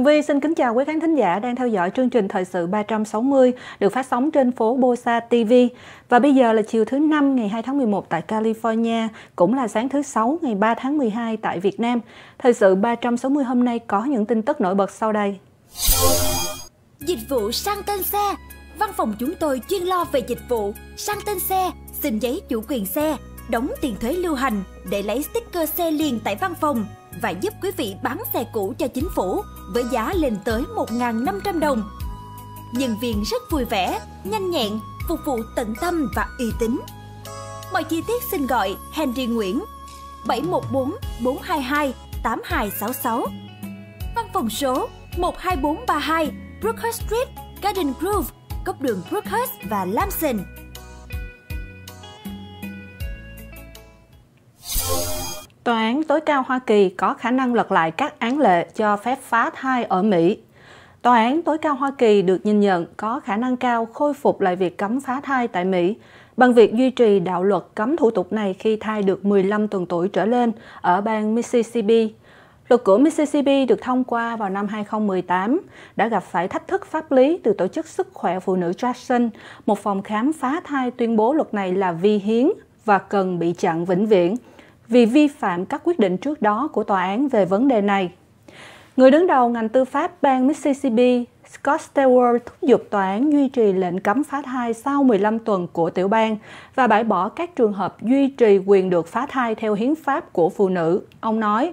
Tường Vi xin kính chào quý khán thính giả đang theo dõi chương trình Thời sự 360 được phát sóng trên phố Bosa TV. Và bây giờ là chiều thứ năm ngày 2 tháng 11 tại California, cũng là sáng thứ sáu ngày 3 tháng 12 tại Việt Nam. Thời sự 360 hôm nay có những tin tức nổi bật sau đây. Dịch vụ sang tên xe Văn phòng chúng tôi chuyên lo về dịch vụ sang tên xe, xin giấy chủ quyền xe, đóng tiền thuế lưu hành để lấy sticker xe liền tại văn phòng và giúp quý vị bán xe cũ cho chính phủ với giá lên tới 1.500 đồng. Nhân viên rất vui vẻ, nhanh nhẹn, phục vụ tận tâm và uy tín. Mọi chi tiết xin gọi Henry Nguyễn 714 422 8266. Văn phòng số 12432 Brookhurst Street, Garden Grove, góc đường Brookhurst và Lamson. Tòa án tối cao Hoa Kỳ có khả năng lật lại các án lệ cho phép phá thai ở Mỹ. Tòa án tối cao Hoa Kỳ được nhìn nhận có khả năng cao khôi phục lại việc cấm phá thai tại Mỹ bằng việc duy trì đạo luật cấm thủ tục này khi thai được 15 tuần tuổi trở lên ở bang Mississippi. Luật của Mississippi được thông qua vào năm 2018 đã gặp phải thách thức pháp lý từ Tổ chức Sức khỏe Phụ nữ Jackson, một phòng khám phá thai tuyên bố luật này là vi hiến và cần bị chặn vĩnh viễn – vì vi phạm các quyết định trước đó của tòa án về vấn đề này. Người đứng đầu ngành tư pháp bang Mississippi, Scott Stewart thúc giục tòa án duy trì lệnh cấm phá thai sau 15 tuần của tiểu bang và bãi bỏ các trường hợp duy trì quyền được phá thai theo hiến pháp của phụ nữ. Ông nói,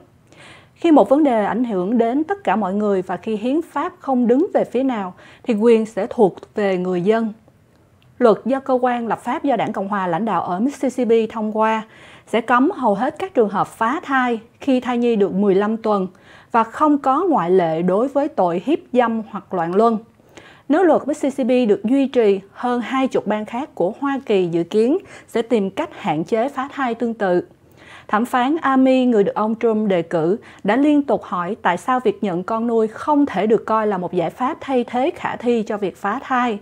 khi một vấn đề ảnh hưởng đến tất cả mọi người và khi hiến pháp không đứng về phía nào thì quyền sẽ thuộc về người dân. Luật do cơ quan lập pháp do Đảng Cộng hòa lãnh đạo ở Mississippi thông qua sẽ cấm hầu hết các trường hợp phá thai khi thai nhi được 15 tuần và không có ngoại lệ đối với tội hiếp dâm hoặc loạn luân. Nếu luật Mississippi được duy trì, hơn 20 bang khác của Hoa Kỳ dự kiến sẽ tìm cách hạn chế phá thai tương tự. Thẩm phán Amy, người được ông Trump đề cử, đã liên tục hỏi tại sao việc nhận con nuôi không thể được coi là một giải pháp thay thế khả thi cho việc phá thai.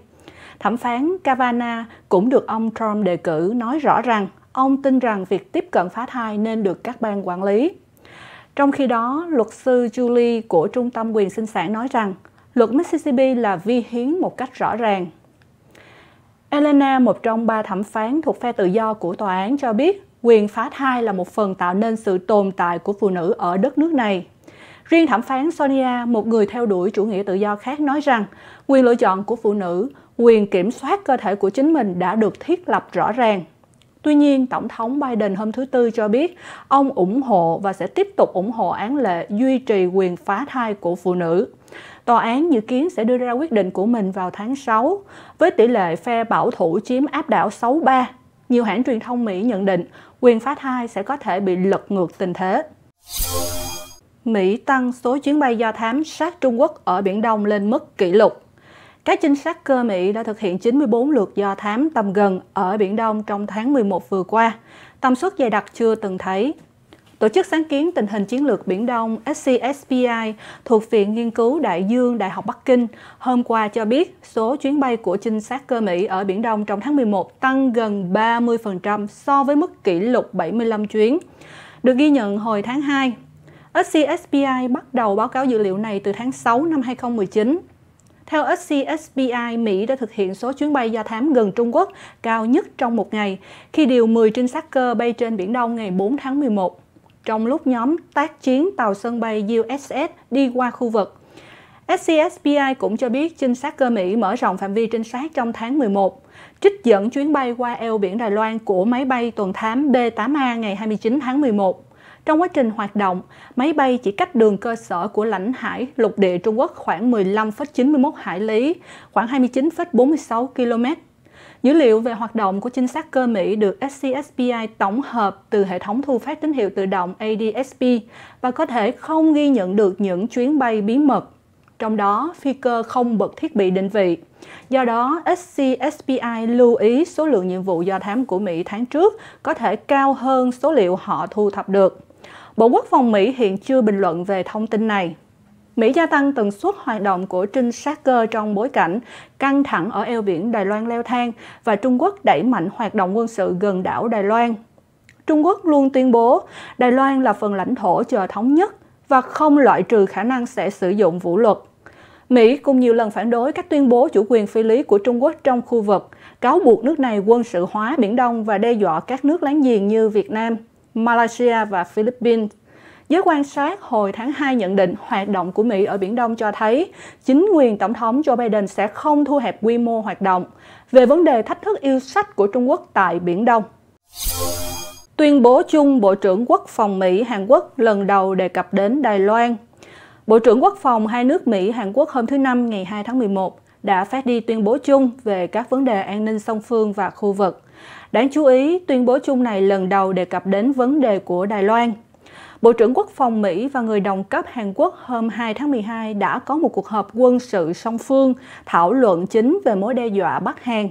Thẩm phán Kavanaugh cũng được ông Trump đề cử nói rõ rằng ông tin rằng việc tiếp cận phá thai nên được các ban quản lý. Trong khi đó, luật sư Julie của Trung tâm Quyền Sinh sản nói rằng luật Mississippi là vi hiến một cách rõ ràng. Elena, một trong ba thẩm phán thuộc phe tự do của tòa án cho biết quyền phá thai là một phần tạo nên sự tồn tại của phụ nữ ở đất nước này. Riêng thẩm phán Sonia, một người theo đuổi chủ nghĩa tự do khác nói rằng quyền lựa chọn của phụ nữ, quyền kiểm soát cơ thể của chính mình đã được thiết lập rõ ràng Tuy nhiên, Tổng thống Biden hôm thứ Tư cho biết ông ủng hộ và sẽ tiếp tục ủng hộ án lệ duy trì quyền phá thai của phụ nữ. Tòa án dự kiến sẽ đưa ra quyết định của mình vào tháng 6, với tỷ lệ phe bảo thủ chiếm áp đảo 63. Nhiều hãng truyền thông Mỹ nhận định quyền phá thai sẽ có thể bị lật ngược tình thế. Mỹ tăng số chuyến bay do thám sát Trung Quốc ở Biển Đông lên mức kỷ lục. Các trinh sát cơ Mỹ đã thực hiện 94 lượt do thám tầm gần ở Biển Đông trong tháng 11 vừa qua, tầm suất dày đặc chưa từng thấy. Tổ chức sáng kiến tình hình chiến lược Biển Đông SCSPI thuộc Viện Nghiên cứu Đại dương Đại học Bắc Kinh hôm qua cho biết số chuyến bay của trinh sát cơ Mỹ ở Biển Đông trong tháng 11 tăng gần 30% so với mức kỷ lục 75 chuyến, được ghi nhận hồi tháng 2. SCSPI bắt đầu báo cáo dữ liệu này từ tháng 6 năm 2019 theo SCSBI, Mỹ đã thực hiện số chuyến bay do thám gần Trung Quốc cao nhất trong một ngày, khi điều 10 trinh sát cơ bay trên Biển Đông ngày 4 tháng 11, trong lúc nhóm tác chiến tàu sân bay USS đi qua khu vực. SCSBI cũng cho biết trinh sát cơ Mỹ mở rộng phạm vi trinh sát trong tháng 11, trích dẫn chuyến bay qua eo biển Đài Loan của máy bay tuần thám B-8A ngày 29 tháng 11 trong quá trình hoạt động, máy bay chỉ cách đường cơ sở của lãnh hải lục địa Trung Quốc khoảng 15,91 hải lý, khoảng 29,46 km. Dữ liệu về hoạt động của trinh sát cơ Mỹ được SCSPI tổng hợp từ hệ thống thu phát tín hiệu tự động ADSB và có thể không ghi nhận được những chuyến bay bí mật trong đó phi cơ không bật thiết bị định vị. Do đó, SCSPI lưu ý số lượng nhiệm vụ do thám của Mỹ tháng trước có thể cao hơn số liệu họ thu thập được. Bộ Quốc phòng Mỹ hiện chưa bình luận về thông tin này. Mỹ gia tăng tần suất hoạt động của trinh sát cơ trong bối cảnh căng thẳng ở eo biển Đài Loan leo thang và Trung Quốc đẩy mạnh hoạt động quân sự gần đảo Đài Loan. Trung Quốc luôn tuyên bố Đài Loan là phần lãnh thổ chờ thống nhất và không loại trừ khả năng sẽ sử dụng vũ lực. Mỹ cũng nhiều lần phản đối các tuyên bố chủ quyền phi lý của Trung Quốc trong khu vực, cáo buộc nước này quân sự hóa Biển Đông và đe dọa các nước láng giềng như Việt Nam. Malaysia và Philippines. Giới quan sát hồi tháng 2 nhận định hoạt động của Mỹ ở Biển Đông cho thấy chính quyền Tổng thống Joe Biden sẽ không thu hẹp quy mô hoạt động về vấn đề thách thức yêu sách của Trung Quốc tại Biển Đông. Tuyên bố chung Bộ trưởng Quốc phòng Mỹ Hàn Quốc lần đầu đề cập đến Đài Loan. Bộ trưởng Quốc phòng hai nước Mỹ Hàn Quốc hôm thứ Năm ngày 2 tháng 11 đã phát đi tuyên bố chung về các vấn đề an ninh song phương và khu vực. Đáng chú ý, tuyên bố chung này lần đầu đề cập đến vấn đề của Đài Loan. Bộ trưởng Quốc phòng Mỹ và người đồng cấp Hàn Quốc hôm 2 tháng 12 đã có một cuộc họp quân sự song phương thảo luận chính về mối đe dọa Bắc Hàn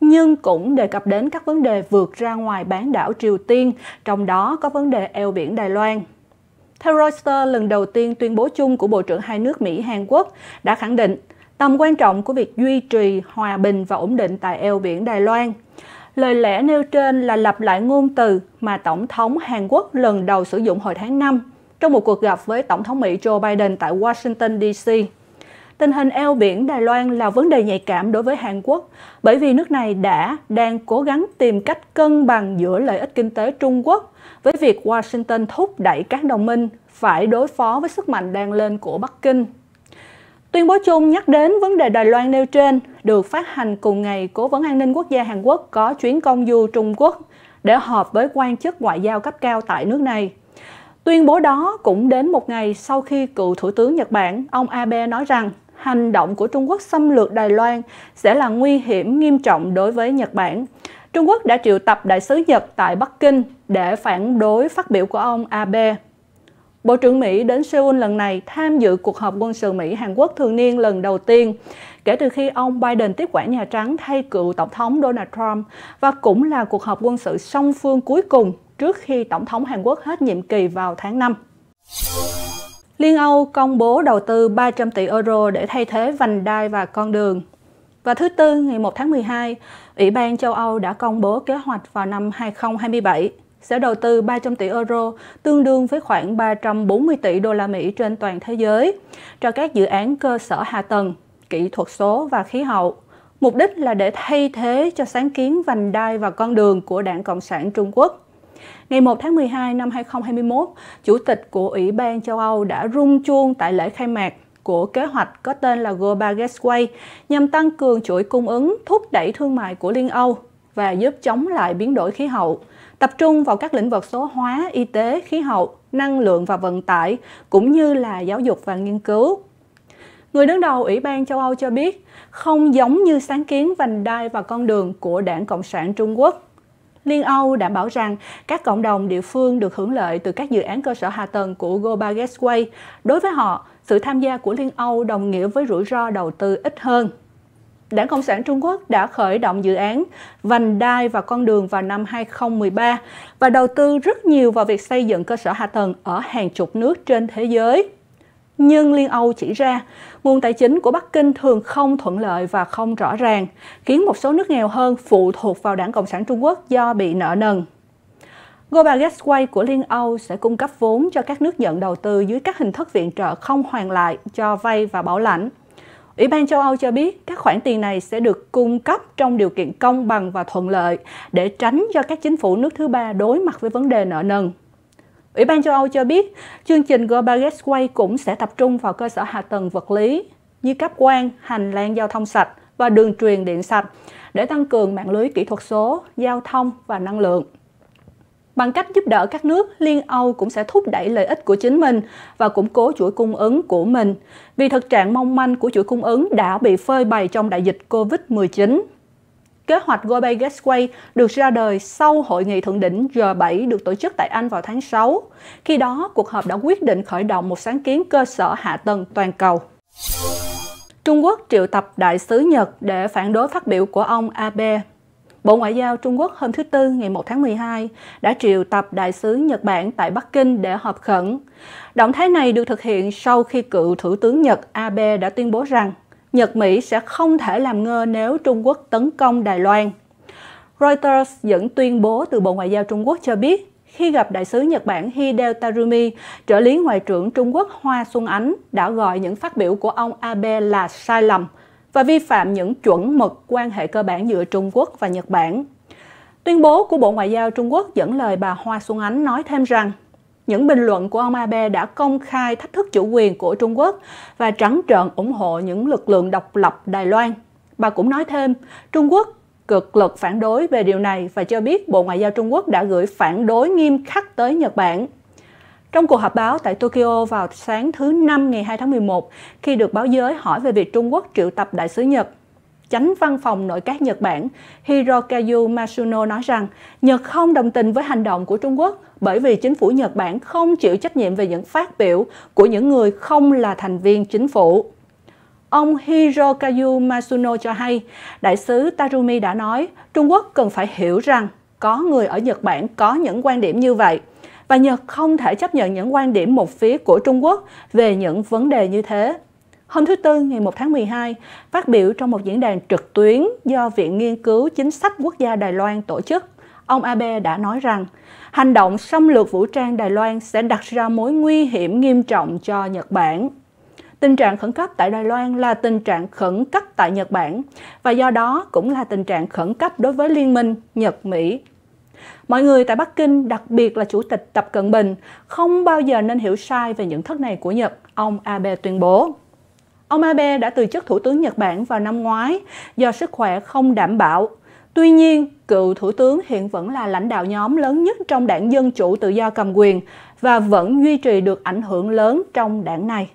nhưng cũng đề cập đến các vấn đề vượt ra ngoài bán đảo Triều Tiên, trong đó có vấn đề eo biển Đài Loan. Theo Reuters, lần đầu tiên tuyên bố chung của Bộ trưởng hai nước Mỹ-Hàn Quốc đã khẳng định tầm quan trọng của việc duy trì hòa bình và ổn định tại eo biển Đài Loan. Lời lẽ nêu trên là lặp lại ngôn từ mà Tổng thống Hàn Quốc lần đầu sử dụng hồi tháng 5 trong một cuộc gặp với Tổng thống Mỹ Joe Biden tại Washington, D.C. Tình hình eo biển Đài Loan là vấn đề nhạy cảm đối với Hàn Quốc, bởi vì nước này đã đang cố gắng tìm cách cân bằng giữa lợi ích kinh tế Trung Quốc với việc Washington thúc đẩy các đồng minh phải đối phó với sức mạnh đang lên của Bắc Kinh. Tuyên bố chung nhắc đến vấn đề Đài Loan nêu trên được phát hành cùng ngày Cố vấn An ninh Quốc gia Hàn Quốc có chuyến công du Trung Quốc để họp với quan chức ngoại giao cấp cao tại nước này. Tuyên bố đó cũng đến một ngày sau khi cựu Thủ tướng Nhật Bản ông Abe nói rằng hành động của Trung Quốc xâm lược Đài Loan sẽ là nguy hiểm nghiêm trọng đối với Nhật Bản. Trung Quốc đã triệu tập đại sứ Nhật tại Bắc Kinh để phản đối phát biểu của ông Abe. Bộ trưởng Mỹ đến Seoul lần này tham dự cuộc họp quân sự Mỹ-Hàn Quốc thường niên lần đầu tiên kể từ khi ông Biden tiếp quản Nhà Trắng thay cựu Tổng thống Donald Trump và cũng là cuộc họp quân sự song phương cuối cùng trước khi Tổng thống Hàn Quốc hết nhiệm kỳ vào tháng 5. Liên Âu công bố đầu tư 300 tỷ euro để thay thế vành đai và con đường. Và thứ Tư, ngày 1 tháng 12, Ủy ban châu Âu đã công bố kế hoạch vào năm 2027 sẽ đầu tư 300 tỷ euro, tương đương với khoảng 340 tỷ đô la Mỹ trên toàn thế giới, cho các dự án cơ sở hạ tầng, kỹ thuật số và khí hậu. Mục đích là để thay thế cho sáng kiến vành đai và con đường của Đảng Cộng sản Trung Quốc. Ngày 1 tháng 12 năm 2021, Chủ tịch của Ủy ban châu Âu đã rung chuông tại lễ khai mạc của kế hoạch có tên là Global Gateway nhằm tăng cường chuỗi cung ứng, thúc đẩy thương mại của Liên Âu và giúp chống lại biến đổi khí hậu tập trung vào các lĩnh vực số hóa, y tế, khí hậu, năng lượng và vận tải, cũng như là giáo dục và nghiên cứu. Người đứng đầu Ủy ban châu Âu cho biết, không giống như sáng kiến vành đai và con đường của Đảng Cộng sản Trung Quốc, Liên Âu đảm bảo rằng các cộng đồng địa phương được hưởng lợi từ các dự án cơ sở hạ tầng của Global Gateway. Đối với họ, sự tham gia của Liên Âu đồng nghĩa với rủi ro đầu tư ít hơn. Đảng Cộng sản Trung Quốc đã khởi động dự án Vành đai và con đường vào năm 2013 và đầu tư rất nhiều vào việc xây dựng cơ sở hạ tầng ở hàng chục nước trên thế giới. Nhưng Liên Âu chỉ ra, nguồn tài chính của Bắc Kinh thường không thuận lợi và không rõ ràng, khiến một số nước nghèo hơn phụ thuộc vào Đảng Cộng sản Trung Quốc do bị nợ nần. Global Gateway của Liên Âu sẽ cung cấp vốn cho các nước nhận đầu tư dưới các hình thức viện trợ không hoàn lại cho vay và bảo lãnh. Ủy ban châu Âu cho biết các khoản tiền này sẽ được cung cấp trong điều kiện công bằng và thuận lợi để tránh cho các chính phủ nước thứ ba đối mặt với vấn đề nợ nần. Ủy ban châu Âu cho biết chương trình Global Gateway cũng sẽ tập trung vào cơ sở hạ tầng vật lý như cáp quang, hành lang giao thông sạch và đường truyền điện sạch để tăng cường mạng lưới kỹ thuật số, giao thông và năng lượng. Bằng cách giúp đỡ các nước, Liên Âu cũng sẽ thúc đẩy lợi ích của chính mình và củng cố chuỗi cung ứng của mình, vì thực trạng mong manh của chuỗi cung ứng đã bị phơi bày trong đại dịch COVID-19. Kế hoạch Gobe Gateway được ra đời sau hội nghị thượng đỉnh G7 được tổ chức tại Anh vào tháng 6. Khi đó, cuộc họp đã quyết định khởi động một sáng kiến cơ sở hạ tầng toàn cầu. Trung Quốc triệu tập đại sứ Nhật để phản đối phát biểu của ông Abe Bộ Ngoại giao Trung Quốc hôm thứ Tư ngày 1 tháng 12 đã triệu tập đại sứ Nhật Bản tại Bắc Kinh để họp khẩn. Động thái này được thực hiện sau khi cựu Thủ tướng Nhật Abe đã tuyên bố rằng Nhật-Mỹ sẽ không thể làm ngơ nếu Trung Quốc tấn công Đài Loan. Reuters dẫn tuyên bố từ Bộ Ngoại giao Trung Quốc cho biết khi gặp đại sứ Nhật Bản Hideo Tarumi, trợ lý ngoại trưởng Trung Quốc Hoa Xuân Ánh đã gọi những phát biểu của ông Abe là sai lầm – và vi phạm những chuẩn mực quan hệ cơ bản giữa Trung Quốc và Nhật Bản. Tuyên bố của Bộ Ngoại giao Trung Quốc dẫn lời bà Hoa Xuân Ánh nói thêm rằng những bình luận của ông Abe đã công khai thách thức chủ quyền của Trung Quốc và trắng trợn ủng hộ những lực lượng độc lập Đài Loan. Bà cũng nói thêm, Trung Quốc cực lực phản đối về điều này và cho biết Bộ Ngoại giao Trung Quốc đã gửi phản đối nghiêm khắc tới Nhật Bản trong cuộc họp báo tại Tokyo vào sáng thứ Năm ngày 2 tháng 11, khi được báo giới hỏi về việc Trung Quốc triệu tập đại sứ Nhật, chánh văn phòng nội các Nhật Bản Hirokazu Masuno nói rằng Nhật không đồng tình với hành động của Trung Quốc bởi vì chính phủ Nhật Bản không chịu trách nhiệm về những phát biểu của những người không là thành viên chính phủ. Ông Hirokazu Masuno cho hay, đại sứ Tarumi đã nói Trung Quốc cần phải hiểu rằng có người ở Nhật Bản có những quan điểm như vậy – và Nhật không thể chấp nhận những quan điểm một phía của Trung Quốc về những vấn đề như thế. Hôm thứ Tư ngày 1 tháng 12, phát biểu trong một diễn đàn trực tuyến do Viện Nghiên cứu Chính sách Quốc gia Đài Loan tổ chức, ông Abe đã nói rằng hành động xâm lược vũ trang Đài Loan sẽ đặt ra mối nguy hiểm nghiêm trọng cho Nhật Bản. Tình trạng khẩn cấp tại Đài Loan là tình trạng khẩn cấp tại Nhật Bản và do đó cũng là tình trạng khẩn cấp đối với liên minh Nhật-Mỹ Mọi người tại Bắc Kinh, đặc biệt là Chủ tịch Tập Cận Bình, không bao giờ nên hiểu sai về những thức này của Nhật, ông Abe tuyên bố. Ông Abe đã từ chức Thủ tướng Nhật Bản vào năm ngoái do sức khỏe không đảm bảo. Tuy nhiên, cựu Thủ tướng hiện vẫn là lãnh đạo nhóm lớn nhất trong đảng Dân Chủ Tự do cầm quyền và vẫn duy trì được ảnh hưởng lớn trong đảng này.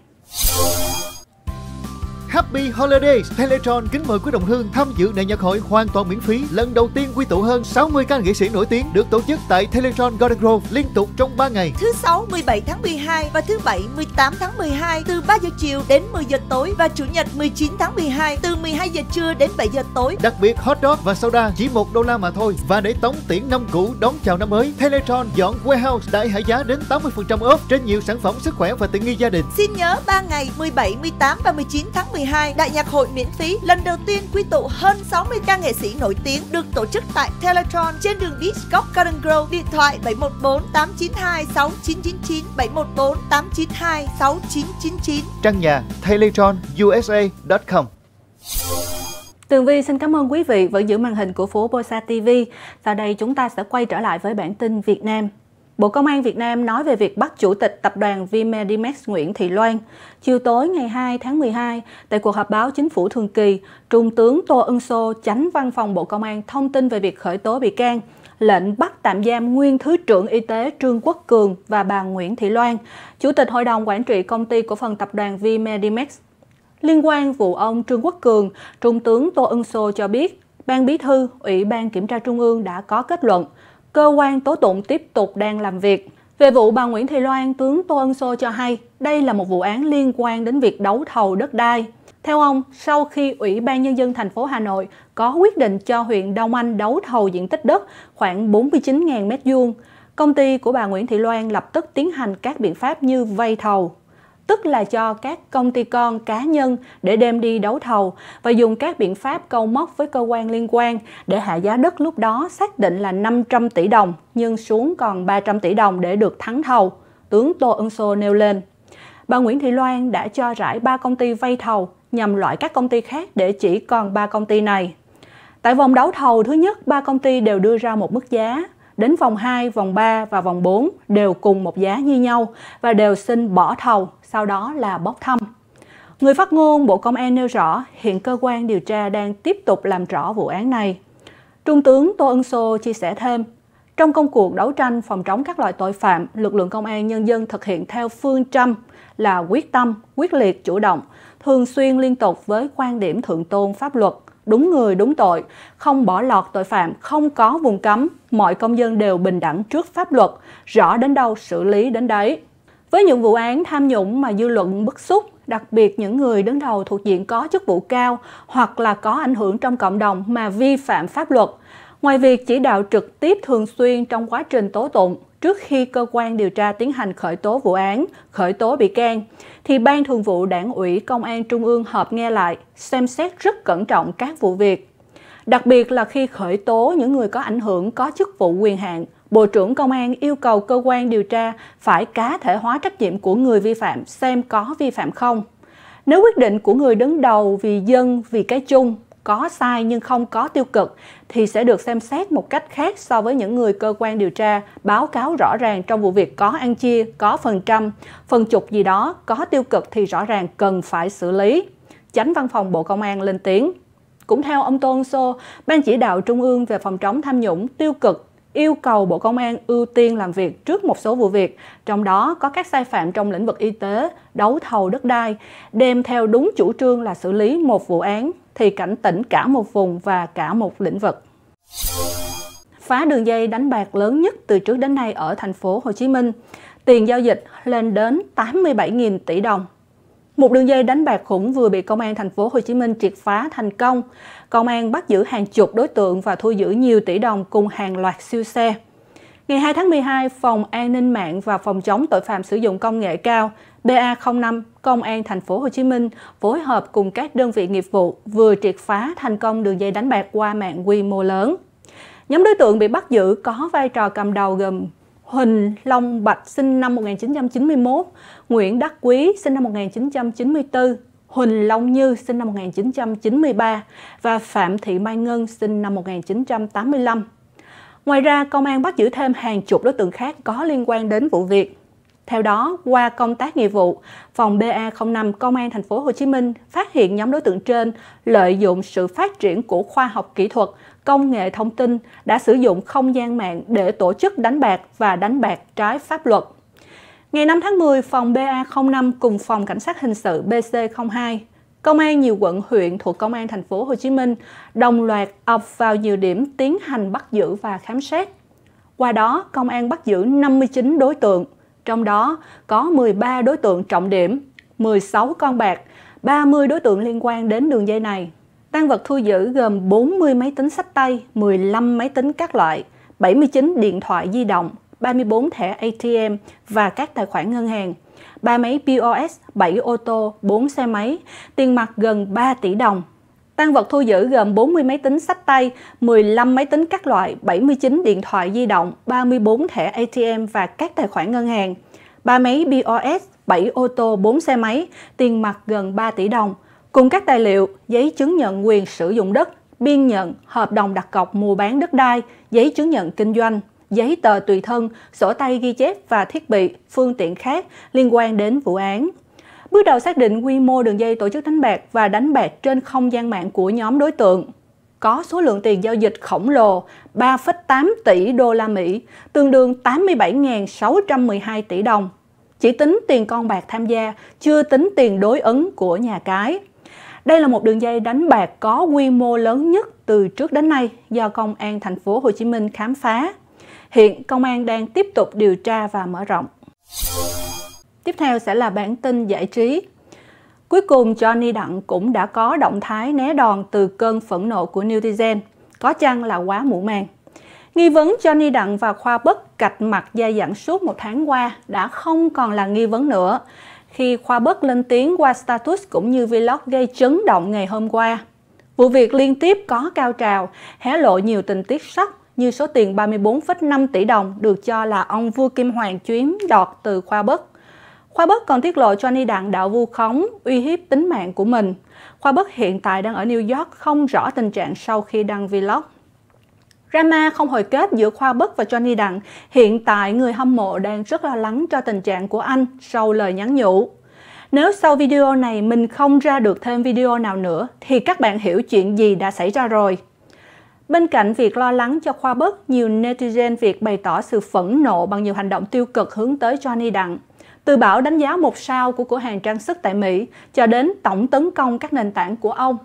Happy Holidays. Teletron kính mời quý đồng hương tham dự đại nhạc hội hoàn toàn miễn phí lần đầu tiên quy tụ hơn 60 ca nghệ sĩ nổi tiếng được tổ chức tại Teletron Garden Grove liên tục trong 3 ngày. Thứ sáu 17 tháng 12 và thứ bảy 18 tháng 12 từ 3 giờ chiều đến 10 giờ tối và chủ nhật 19 tháng 12 từ 12 giờ trưa đến 7 giờ tối. Đặc biệt hot dog và soda chỉ 1 đô la mà thôi và để tống tiễn năm cũ đón chào năm mới. Teletron dọn warehouse đại hạ giá đến 80% off trên nhiều sản phẩm sức khỏe và tiện nghi gia đình. Xin nhớ 3 ngày 17, 18 và 19 tháng 12 2022, Đại nhạc hội miễn phí lần đầu tiên quy tụ hơn 60 ca nghệ sĩ nổi tiếng được tổ chức tại Teletron trên đường Discog Garden Grove, điện thoại 714 892 6999 714 892 6999. Trang nhà teletron.usa.com Tường Vi xin cảm ơn quý vị vẫn giữ màn hình của phố Bosa TV. Sau đây chúng ta sẽ quay trở lại với bản tin Việt Nam. Bộ Công an Việt Nam nói về việc bắt Chủ tịch Tập đoàn Vimedimax Nguyễn Thị Loan. Chiều tối ngày 2 tháng 12, tại cuộc họp báo chính phủ thường kỳ, Trung tướng Tô Ân Sô, tránh văn phòng Bộ Công an thông tin về việc khởi tố bị can, lệnh bắt tạm giam nguyên Thứ trưởng Y tế Trương Quốc Cường và bà Nguyễn Thị Loan, Chủ tịch Hội đồng Quản trị Công ty Cổ phần Tập đoàn Vimedimax Liên quan vụ ông Trương Quốc Cường, Trung tướng Tô Ân Sô cho biết, Ban Bí thư, Ủy ban Kiểm tra Trung ương đã có kết luận – cơ quan tố tụng tiếp tục đang làm việc. Về vụ bà Nguyễn Thị Loan, tướng Tô Ân Sô cho hay đây là một vụ án liên quan đến việc đấu thầu đất đai. Theo ông, sau khi Ủy ban Nhân dân thành phố Hà Nội có quyết định cho huyện Đông Anh đấu thầu diện tích đất khoảng 49.000 m2, công ty của bà Nguyễn Thị Loan lập tức tiến hành các biện pháp như vay thầu, tức là cho các công ty con cá nhân để đem đi đấu thầu và dùng các biện pháp câu móc với cơ quan liên quan để hạ giá đất lúc đó xác định là 500 tỷ đồng nhưng xuống còn 300 tỷ đồng để được thắng thầu, tướng Tô Ân Sô nêu lên. Bà Nguyễn Thị Loan đã cho rải 3 công ty vay thầu nhằm loại các công ty khác để chỉ còn 3 công ty này. Tại vòng đấu thầu thứ nhất, ba công ty đều đưa ra một mức giá, đến vòng 2, vòng 3 và vòng 4 đều cùng một giá như nhau và đều xin bỏ thầu, sau đó là bốc thăm. Người phát ngôn Bộ Công an nêu rõ hiện cơ quan điều tra đang tiếp tục làm rõ vụ án này. Trung tướng Tô Ân Sô chia sẻ thêm, trong công cuộc đấu tranh phòng chống các loại tội phạm, lực lượng công an nhân dân thực hiện theo phương châm là quyết tâm, quyết liệt, chủ động, thường xuyên liên tục với quan điểm thượng tôn pháp luật, đúng người đúng tội, không bỏ lọt tội phạm, không có vùng cấm, mọi công dân đều bình đẳng trước pháp luật, rõ đến đâu xử lý đến đấy. Với những vụ án tham nhũng mà dư luận bức xúc, đặc biệt những người đứng đầu thuộc diện có chức vụ cao hoặc là có ảnh hưởng trong cộng đồng mà vi phạm pháp luật, ngoài việc chỉ đạo trực tiếp thường xuyên trong quá trình tố tụng trước khi cơ quan điều tra tiến hành khởi tố vụ án, khởi tố bị can, thì Ban Thường vụ Đảng ủy Công an Trung ương họp nghe lại, xem xét rất cẩn trọng các vụ việc. Đặc biệt là khi khởi tố những người có ảnh hưởng có chức vụ quyền hạn, Bộ trưởng Công an yêu cầu cơ quan điều tra phải cá thể hóa trách nhiệm của người vi phạm xem có vi phạm không. Nếu quyết định của người đứng đầu vì dân, vì cái chung có sai nhưng không có tiêu cực thì sẽ được xem xét một cách khác so với những người cơ quan điều tra báo cáo rõ ràng trong vụ việc có ăn chia, có phần trăm, phần chục gì đó, có tiêu cực thì rõ ràng cần phải xử lý. Chánh văn phòng Bộ Công an lên tiếng. Cũng theo ông Tôn Sô, Ban chỉ đạo Trung ương về phòng chống tham nhũng tiêu cực yêu cầu Bộ Công an ưu tiên làm việc trước một số vụ việc, trong đó có các sai phạm trong lĩnh vực y tế, đấu thầu đất đai, đem theo đúng chủ trương là xử lý một vụ án thì cảnh tỉnh cả một vùng và cả một lĩnh vực. Phá đường dây đánh bạc lớn nhất từ trước đến nay ở thành phố Hồ Chí Minh, tiền giao dịch lên đến 87.000 tỷ đồng. Một đường dây đánh bạc khủng vừa bị công an thành phố Hồ Chí Minh triệt phá thành công. Công an bắt giữ hàng chục đối tượng và thu giữ nhiều tỷ đồng cùng hàng loạt siêu xe. Ngày 2 tháng 12, Phòng An ninh mạng và Phòng chống tội phạm sử dụng công nghệ cao BA05 Công an thành phố Hồ Chí Minh phối hợp cùng các đơn vị nghiệp vụ vừa triệt phá thành công đường dây đánh bạc qua mạng quy mô lớn. Nhóm đối tượng bị bắt giữ có vai trò cầm đầu gồm Huỳnh Long Bạch sinh năm 1991, Nguyễn Đắc Quý sinh năm 1994, Huỳnh Long Như sinh năm 1993 và Phạm Thị Mai Ngân sinh năm 1985. Ngoài ra, công an bắt giữ thêm hàng chục đối tượng khác có liên quan đến vụ việc. Theo đó, qua công tác nghiệp vụ, phòng BA05 Công an thành phố Hồ Chí Minh phát hiện nhóm đối tượng trên lợi dụng sự phát triển của khoa học kỹ thuật, công nghệ thông tin đã sử dụng không gian mạng để tổ chức đánh bạc và đánh bạc trái pháp luật. Ngày 5 tháng 10, phòng BA05 cùng phòng cảnh sát hình sự BC02 Công an nhiều quận huyện thuộc Công an thành phố Hồ Chí Minh đồng loạt ập vào nhiều điểm tiến hành bắt giữ và khám xét. Qua đó, công an bắt giữ 59 đối tượng, trong đó có 13 đối tượng trọng điểm, 16 con bạc, 30 đối tượng liên quan đến đường dây này. Tăng vật thu giữ gồm 40 máy tính sách tay, 15 máy tính các loại, 79 điện thoại di động, 34 thẻ ATM và các tài khoản ngân hàng, 3 máy POS, 7 ô tô, 4 xe máy, tiền mặt gần 3 tỷ đồng, Tăng vật thu giữ gồm 40 máy tính sách tay, 15 máy tính các loại, 79 điện thoại di động, 34 thẻ ATM và các tài khoản ngân hàng, 3 máy POS, 7 ô tô, 4 xe máy, tiền mặt gần 3 tỷ đồng, cùng các tài liệu, giấy chứng nhận quyền sử dụng đất, biên nhận, hợp đồng đặt cọc mua bán đất đai, giấy chứng nhận kinh doanh, giấy tờ tùy thân, sổ tay ghi chép và thiết bị, phương tiện khác liên quan đến vụ án. Bước đầu xác định quy mô đường dây tổ chức đánh bạc và đánh bạc trên không gian mạng của nhóm đối tượng có số lượng tiền giao dịch khổng lồ 3,8 tỷ đô la Mỹ, tương đương 87.612 tỷ đồng. Chỉ tính tiền con bạc tham gia, chưa tính tiền đối ứng của nhà cái. Đây là một đường dây đánh bạc có quy mô lớn nhất từ trước đến nay do Công an thành phố Hồ Chí Minh khám phá. Hiện công an đang tiếp tục điều tra và mở rộng. Tiếp theo sẽ là bản tin giải trí. Cuối cùng, Johnny Đặng cũng đã có động thái né đòn từ cơn phẫn nộ của newtizen Có chăng là quá mũ màng. Nghi vấn Johnny Đặng và Khoa Bất cạch mặt dai dẳng suốt một tháng qua đã không còn là nghi vấn nữa khi Khoa Bất lên tiếng qua status cũng như vlog gây chấn động ngày hôm qua. Vụ việc liên tiếp có cao trào, hé lộ nhiều tình tiết sắc như số tiền 34,5 tỷ đồng được cho là ông vua Kim Hoàng chuyến đọt từ Khoa Bất Khoa Bất còn tiết lộ Johnny Đặng đạo vu khống, uy hiếp tính mạng của mình. Khoa Bất hiện tại đang ở New York không rõ tình trạng sau khi đăng vlog. Drama không hồi kết giữa Khoa Bất và Johnny Đặng, hiện tại người hâm mộ đang rất lo lắng cho tình trạng của anh sau lời nhắn nhủ. Nếu sau video này mình không ra được thêm video nào nữa thì các bạn hiểu chuyện gì đã xảy ra rồi. Bên cạnh việc lo lắng cho Khoa Bất, nhiều netizen việc bày tỏ sự phẫn nộ bằng nhiều hành động tiêu cực hướng tới Johnny Đặng. Từ bảo đánh giá một sao của cửa hàng trang sức tại Mỹ cho đến tổng tấn công các nền tảng của ông.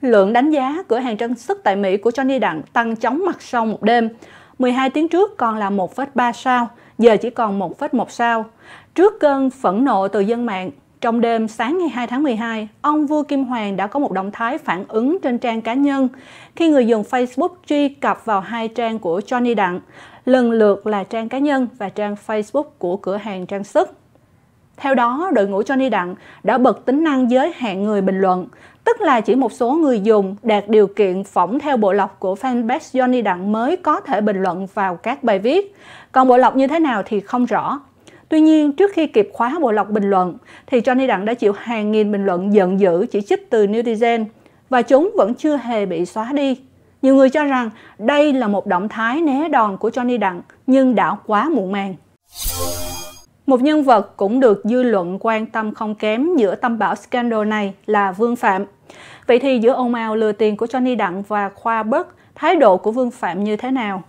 Lượng đánh giá cửa hàng trang sức tại Mỹ của Johnny Đặng tăng chóng mặt sau một đêm. 12 tiếng trước còn là 1,3 sao, giờ chỉ còn 1,1 sao. Trước cơn phẫn nộ từ dân mạng, trong đêm sáng ngày 2 tháng 12, ông vua Kim Hoàng đã có một động thái phản ứng trên trang cá nhân khi người dùng Facebook truy cập vào hai trang của Johnny Đặng, lần lượt là trang cá nhân và trang Facebook của cửa hàng trang sức. Theo đó, đội ngũ Johnny Đặng đã bật tính năng giới hạn người bình luận, tức là chỉ một số người dùng đạt điều kiện phỏng theo bộ lọc của fanpage Johnny Đặng mới có thể bình luận vào các bài viết. Còn bộ lọc như thế nào thì không rõ, Tuy nhiên, trước khi kịp khóa bộ lọc bình luận, thì Johnny Đặng đã chịu hàng nghìn bình luận giận dữ chỉ trích từ netizen và chúng vẫn chưa hề bị xóa đi. Nhiều người cho rằng đây là một động thái né đòn của Johnny Đặng nhưng đã quá muộn màng. Một nhân vật cũng được dư luận quan tâm không kém giữa tâm bão scandal này là Vương Phạm. Vậy thì giữa ông Mao lừa tiền của Johnny Đặng và Khoa bất thái độ của Vương Phạm như thế nào?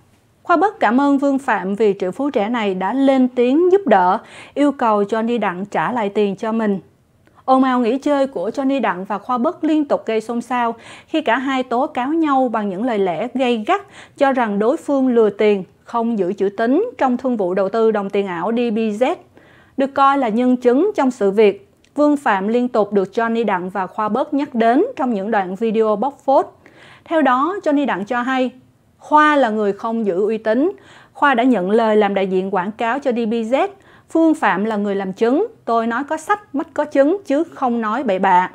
Khoa Bất cảm ơn Vương Phạm vì triệu phú trẻ này đã lên tiếng giúp đỡ, yêu cầu Johnny Đặng trả lại tiền cho mình. Ồn ào nghỉ chơi của Johnny Đặng và Khoa Bất liên tục gây xôn xao khi cả hai tố cáo nhau bằng những lời lẽ gây gắt cho rằng đối phương lừa tiền, không giữ chữ tín trong thương vụ đầu tư đồng tiền ảo DBZ. Được coi là nhân chứng trong sự việc, Vương Phạm liên tục được Johnny Đặng và Khoa Bất nhắc đến trong những đoạn video bóc phốt. Theo đó, Johnny Đặng cho hay Khoa là người không giữ uy tín. Khoa đã nhận lời làm đại diện quảng cáo cho DBZ. Phương Phạm là người làm chứng. Tôi nói có sách, mất có chứng chứ không nói bậy bạ.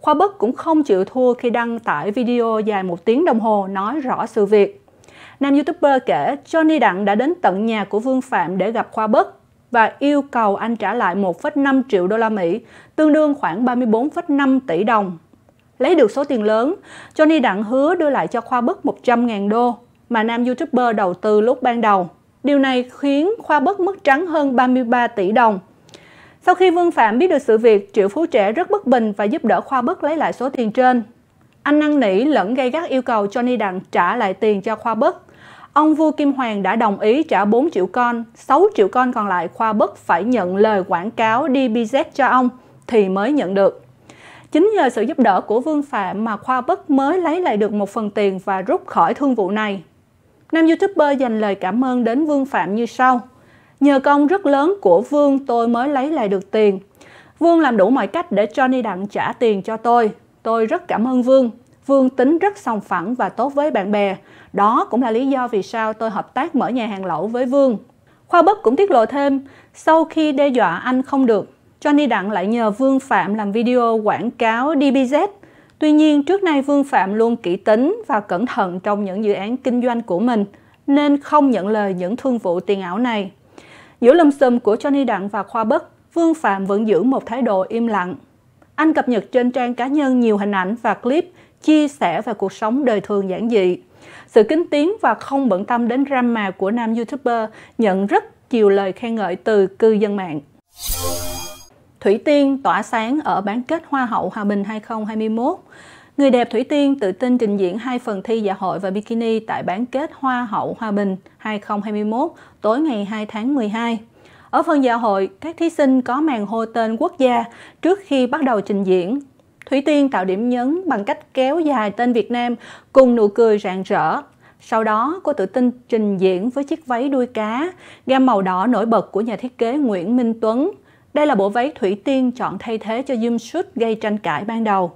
Khoa Bất cũng không chịu thua khi đăng tải video dài một tiếng đồng hồ nói rõ sự việc. Nam YouTuber kể Johnny Đặng đã đến tận nhà của Vương Phạm để gặp Khoa Bất và yêu cầu anh trả lại 1,5 triệu đô la Mỹ, tương đương khoảng 34,5 tỷ đồng lấy được số tiền lớn. Johnny Đặng hứa đưa lại cho Khoa Bất 100.000 đô mà nam YouTuber đầu tư lúc ban đầu. Điều này khiến Khoa Bất mất trắng hơn 33 tỷ đồng. Sau khi Vương Phạm biết được sự việc, Triệu Phú Trẻ rất bất bình và giúp đỡ Khoa Bất lấy lại số tiền trên. Anh năn nỉ lẫn gây gắt yêu cầu Johnny Đặng trả lại tiền cho Khoa Bất. Ông vua Kim Hoàng đã đồng ý trả 4 triệu con, 6 triệu con còn lại Khoa Bất phải nhận lời quảng cáo DBZ cho ông thì mới nhận được. Chính nhờ sự giúp đỡ của Vương Phạm mà Khoa Bất mới lấy lại được một phần tiền và rút khỏi thương vụ này. Nam YouTuber dành lời cảm ơn đến Vương Phạm như sau. Nhờ công rất lớn của Vương tôi mới lấy lại được tiền. Vương làm đủ mọi cách để Johnny Đặng trả tiền cho tôi. Tôi rất cảm ơn Vương. Vương tính rất sòng phẳng và tốt với bạn bè. Đó cũng là lý do vì sao tôi hợp tác mở nhà hàng lẩu với Vương. Khoa Bất cũng tiết lộ thêm, sau khi đe dọa anh không được, Johnny Đặng lại nhờ Vương Phạm làm video quảng cáo DBZ. Tuy nhiên, trước nay Vương Phạm luôn kỹ tính và cẩn thận trong những dự án kinh doanh của mình, nên không nhận lời những thương vụ tiền ảo này. Giữa lâm xùm của Johnny Đặng và Khoa Bất, Vương Phạm vẫn giữ một thái độ im lặng. Anh cập nhật trên trang cá nhân nhiều hình ảnh và clip chia sẻ về cuộc sống đời thường giản dị. Sự kính tiếng và không bận tâm đến drama của nam YouTuber nhận rất nhiều lời khen ngợi từ cư dân mạng. Thủy Tiên tỏa sáng ở bán kết Hoa hậu Hòa bình 2021. Người đẹp Thủy Tiên tự tin trình diễn hai phần thi dạ hội và bikini tại bán kết Hoa hậu Hòa bình 2021 tối ngày 2 tháng 12. Ở phần dạ hội, các thí sinh có màn hô tên quốc gia trước khi bắt đầu trình diễn. Thủy Tiên tạo điểm nhấn bằng cách kéo dài tên Việt Nam cùng nụ cười rạng rỡ. Sau đó, cô tự tin trình diễn với chiếc váy đuôi cá, gam màu đỏ nổi bật của nhà thiết kế Nguyễn Minh Tuấn – đây là bộ váy thủy tiên chọn thay thế cho jumpsuit gây tranh cãi ban đầu.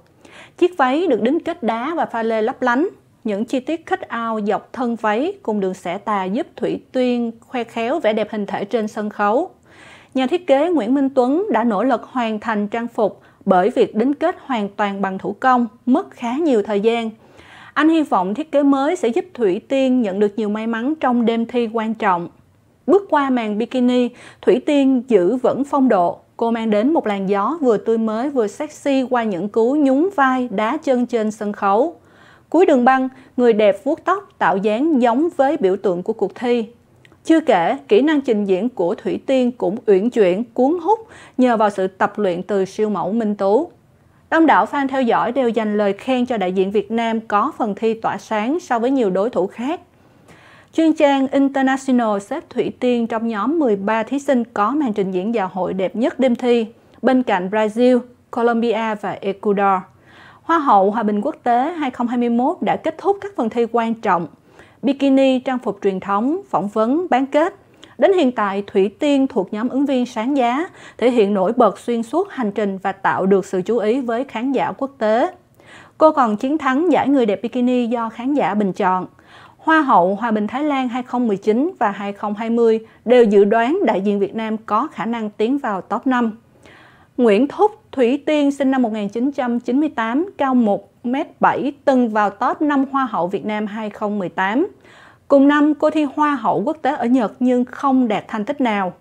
Chiếc váy được đính kết đá và pha lê lấp lánh. Những chi tiết cut out dọc thân váy cùng đường xẻ tà giúp Thủy Tuyên khoe khéo vẻ đẹp hình thể trên sân khấu. Nhà thiết kế Nguyễn Minh Tuấn đã nỗ lực hoàn thành trang phục bởi việc đính kết hoàn toàn bằng thủ công, mất khá nhiều thời gian. Anh hy vọng thiết kế mới sẽ giúp Thủy Tiên nhận được nhiều may mắn trong đêm thi quan trọng. Bước qua màn bikini, Thủy Tiên giữ vẫn phong độ. Cô mang đến một làn gió vừa tươi mới vừa sexy qua những cú nhún vai, đá chân trên sân khấu. Cuối đường băng, người đẹp vuốt tóc tạo dáng giống với biểu tượng của cuộc thi. Chưa kể, kỹ năng trình diễn của Thủy Tiên cũng uyển chuyển, cuốn hút nhờ vào sự tập luyện từ siêu mẫu Minh Tú. Đông đảo fan theo dõi đều dành lời khen cho đại diện Việt Nam có phần thi tỏa sáng so với nhiều đối thủ khác. Chuyên trang International xếp Thủy Tiên trong nhóm 13 thí sinh có màn trình diễn dạo hội đẹp nhất đêm thi, bên cạnh Brazil, Colombia và Ecuador. Hoa hậu Hòa bình quốc tế 2021 đã kết thúc các phần thi quan trọng, bikini, trang phục truyền thống, phỏng vấn, bán kết. Đến hiện tại, Thủy Tiên thuộc nhóm ứng viên sáng giá, thể hiện nổi bật xuyên suốt hành trình và tạo được sự chú ý với khán giả quốc tế. Cô còn chiến thắng giải người đẹp bikini do khán giả bình chọn – Hoa hậu Hòa bình Thái Lan 2019 và 2020 đều dự đoán đại diện Việt Nam có khả năng tiến vào top 5. Nguyễn Thúc Thủy Tiên sinh năm 1998, cao 1m7, từng vào top 5 Hoa hậu Việt Nam 2018. Cùng năm, cô thi Hoa hậu quốc tế ở Nhật nhưng không đạt thành tích nào.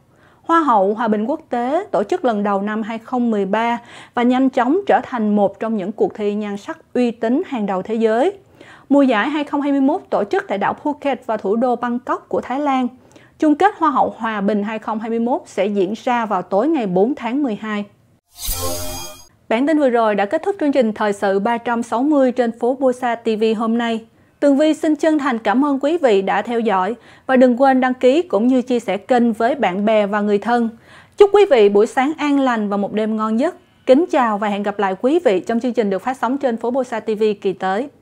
Hoa hậu Hòa bình quốc tế tổ chức lần đầu năm 2013 và nhanh chóng trở thành một trong những cuộc thi nhan sắc uy tín hàng đầu thế giới. Mùa giải 2021 tổ chức tại đảo Phuket và thủ đô Bangkok của Thái Lan. Chung kết Hoa hậu Hòa bình 2021 sẽ diễn ra vào tối ngày 4 tháng 12. Bản tin vừa rồi đã kết thúc chương trình Thời sự 360 trên phố Busa TV hôm nay. Tường Vi xin chân thành cảm ơn quý vị đã theo dõi và đừng quên đăng ký cũng như chia sẻ kênh với bạn bè và người thân. Chúc quý vị buổi sáng an lành và một đêm ngon nhất. Kính chào và hẹn gặp lại quý vị trong chương trình được phát sóng trên phố Bosa TV kỳ tới.